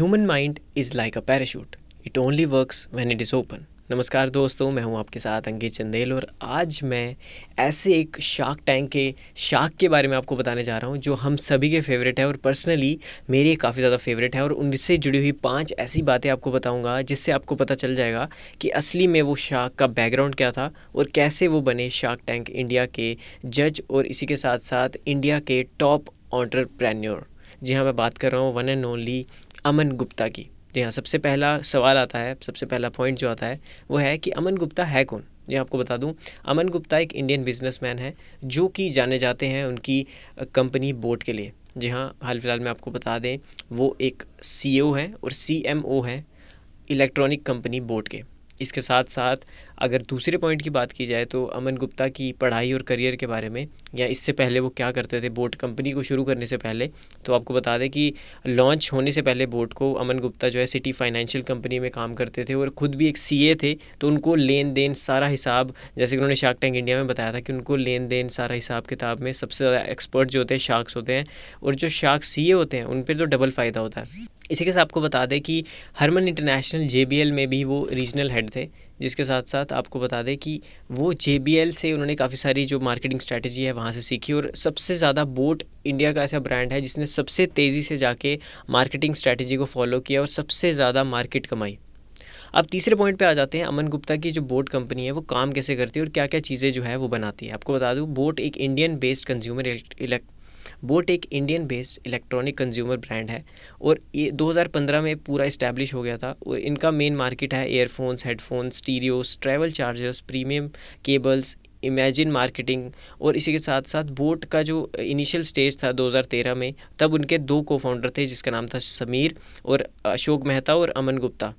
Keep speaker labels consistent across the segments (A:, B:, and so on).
A: human mind is like a parachute it only works when it is open नमस्कार दोस्तों मैं हूं आपके साथ अंकित चंदेल और आज मैं ऐसे एक शार्क टैंक के शार्क के बारे में आपको बताने जा रहा हूं जो हम सभी के फेवरेट है और पर्सनली मेरे काफ़ी ज़्यादा फेवरेट है और उनसे जुड़ी हुई पांच ऐसी बातें आपको बताऊंगा जिससे आपको पता चल जाएगा कि असली में वो शार्क का बैकग्राउंड क्या था और कैसे वो बने शार्क टैंक इंडिया के जज और इसी के साथ साथ इंडिया के टॉप ऑन्टरप्रेन्योर जी हाँ मैं बात कर रहा हूँ one and only Aman Gupta की जी हाँ सबसे पहला सवाल आता है सबसे पहला पॉइंट जो आता है वो है कि अमन गुप्ता है कौन ये आपको बता दूं अमन गुप्ता एक इंडियन बिजनेसमैन है जो कि जाने जाते हैं उनकी कंपनी बोट के लिए जी हाँ हाल फिलहाल मैं आपको बता दें वो एक सी e हैं और सी एम हैं इलेक्ट्रॉनिक कंपनी बोट के इसके साथ साथ अगर दूसरे पॉइंट की बात की जाए तो अमन गुप्ता की पढ़ाई और करियर के बारे में या इससे पहले वो क्या करते थे बोट कंपनी को शुरू करने से पहले तो आपको बता दें कि लॉन्च होने से पहले बोट को अमन गुप्ता जो है सिटी फाइनेंशियल कंपनी में काम करते थे और ख़ुद भी एक सी थे तो उनको लेन देन सारा हिसाब जैसे कि उन्होंने शार्क टैंक इंडिया में बताया था कि उनको लेन देन सारा हिसाब किताब में सबसे ज़्यादा एक्सपर्ट जो होते हैं शार्क्स होते हैं और जो शार्क सी होते हैं उन पर तो डबल फ़ायदा होता है इसी के साथ आपको बता दें कि हरमन इंटरनेशनल जे में भी वो रीजनल हेड थे जिसके साथ साथ आपको बता दें कि वो जे से उन्होंने काफ़ी सारी जो मार्केटिंग स्ट्रैटेजी है वहाँ से सीखी और सबसे ज़्यादा बोट इंडिया का ऐसा ब्रांड है जिसने सबसे तेज़ी से जाके मार्केटिंग स्ट्रैटेजी को फॉलो किया और सबसे ज़्यादा मार्केट कमाई अब तीसरे पॉइंट पे आ जाते हैं अमन गुप्ता की जो बोट कंपनी है वो काम कैसे करती है और क्या क्या चीज़ें जो है वो बनाती है आपको बता दूँ बोट एक इंडियन बेस्ड कंज्यूमर बोट एक Indian based electronic consumer brand है और ये 2015 में पूरा इस्टेब्लिश हो गया था और इनका मेन मार्केट है earphones headphones stereos travel chargers premium cables Imagine Marketing और इसी के साथ साथ बोट का जो इनिशियल स्टेज था 2013 में तब उनके दो को फाउंडर थे जिसका नाम था समीर और अशोक मेहता और अमन गुप्ता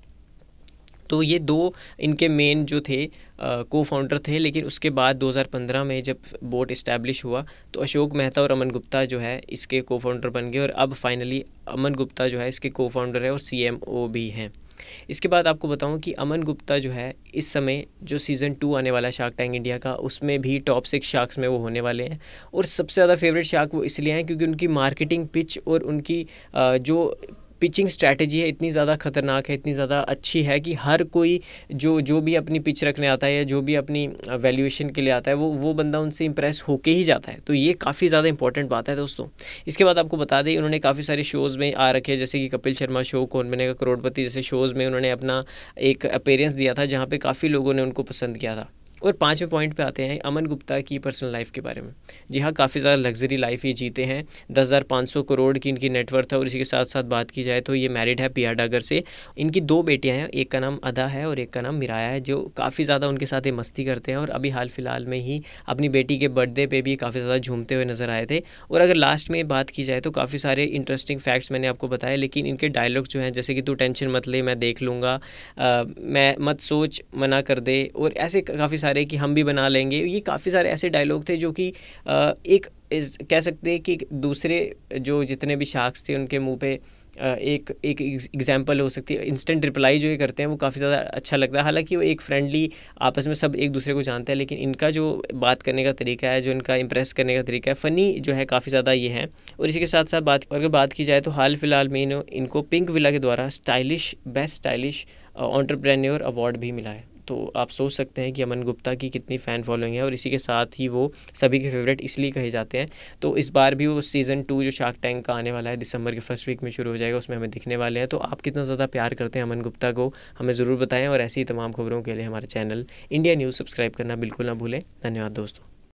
A: तो ये दो इनके मेन जो थे को फाउंडर थे लेकिन उसके बाद 2015 में जब बोर्ड इस्टेब्लिश हुआ तो अशोक मेहता और अमन गुप्ता जो है इसके को फाउंडर बन गए और अब फाइनली अमन गुप्ता जो है इसके को फाउंडर है और सी भी हैं इसके बाद आपको बताऊं कि अमन गुप्ता जो है इस समय जो सीज़न टू आने वाला शार्क टैंक इंडिया का उसमें भी टॉप सिक्स शार्क्स में वो होने वाले हैं और सबसे ज़्यादा फेवरेट शार्क वो इसलिए हैं क्योंकि उनकी मार्केटिंग पिच और उनकी जो पिचिंग स्ट्रैटेजी है इतनी ज़्यादा ख़तरनाक है इतनी ज़्यादा अच्छी है कि हर कोई जो जो भी अपनी पिच रखने आता है या जो भी अपनी वैल्यूएशन के लिए आता है वो वो बंदा उनसे इंप्रेस होके ही जाता है तो ये काफ़ी ज़्यादा इंपॉर्टेंट बात है दोस्तों इसके बाद आपको बता दें उन्होंने काफ़ी सारे शोज़ में आ रखे जैसे कि कपिल शर्मा शो कौन बनेगा करोड़पति जैसे शोज़ में उन्होंने अपना एक अपेयरेंस दिया था जहाँ पर काफ़ी लोगों ने उनको पसंद किया था और पाँचवें पॉइंट पे आते हैं अमन गुप्ता की पर्सनल लाइफ के बारे में जी हाँ काफ़ी ज़्यादा लग्जरी लाइफ ये जीते हैं दस हज़ार पाँच सौ करोड़ की इनकी नेटवर्थ है और इसी के साथ साथ बात की जाए तो ये मैरिड है पिया डागर से इनकी दो बेटियाँ हैं एक का नाम अदा है और एक का नाम मिराया है जो काफ़ी ज़्यादा उनके साथ ये मस्ती करते हैं और अभी हाल फिलहाल में ही अपनी बेटी के बर्थडे पर भी काफ़ी ज़्यादा झूमते हुए नज़र आए थे और अगर लास्ट में बात की जाए तो काफ़ी सारे इंटरेस्टिंग फैक्ट्स मैंने आपको बताए लेकिन इनके डायलॉग जो हैं जैसे कि तू टेंशन मत ले मैं देख लूँगा मैं मत सोच मना कर दे और ऐसे काफ़ी सारे सारे कि हम भी बना लेंगे ये काफ़ी सारे ऐसे डायलॉग थे जो कि एक कह सकते हैं कि दूसरे जो जितने भी शार्क्स थे उनके मुंह पे एक एक एग्जाम्पल हो सकती है इंस्टेंट रिप्लाई जो ये करते हैं वो काफ़ी ज़्यादा अच्छा लगता है हालांकि वो एक फ्रेंडली आपस में सब एक दूसरे को जानते हैं लेकिन इनका जो बात करने का तरीका है जो इनका इंप्रेस करने का तरीका है फ़नी जो है काफ़ी ज़्यादा ये है और इसी के साथ साथ बात अगर बात की जाए तो हाल फिलहाल में इनको पिंक विला के द्वारा stylish best stylish entrepreneur award भी मिला है तो आप सोच सकते हैं कि अमन गुप्ता की कितनी फ़ैन फॉलोइंग है और इसी के साथ ही वो सभी के फेवरेट इसलिए कहे जाते हैं तो इस बार भी वो सीज़न टू जो शार्क टैंक का आने वाला है दिसंबर के फर्स्ट वीक में शुरू हो जाएगा उसमें हमें दिखने वाले हैं तो आप कितना ज़्यादा प्यार करते हैं अमन गुप्ता को हमें ज़रूर बताएं और ऐसी तमाम खबरों के लिए हमारे चैनल इंडिया न्यूज़ सब्सक्राइब करना बिल्कुल ना भूलें धन्यवाद दोस्तों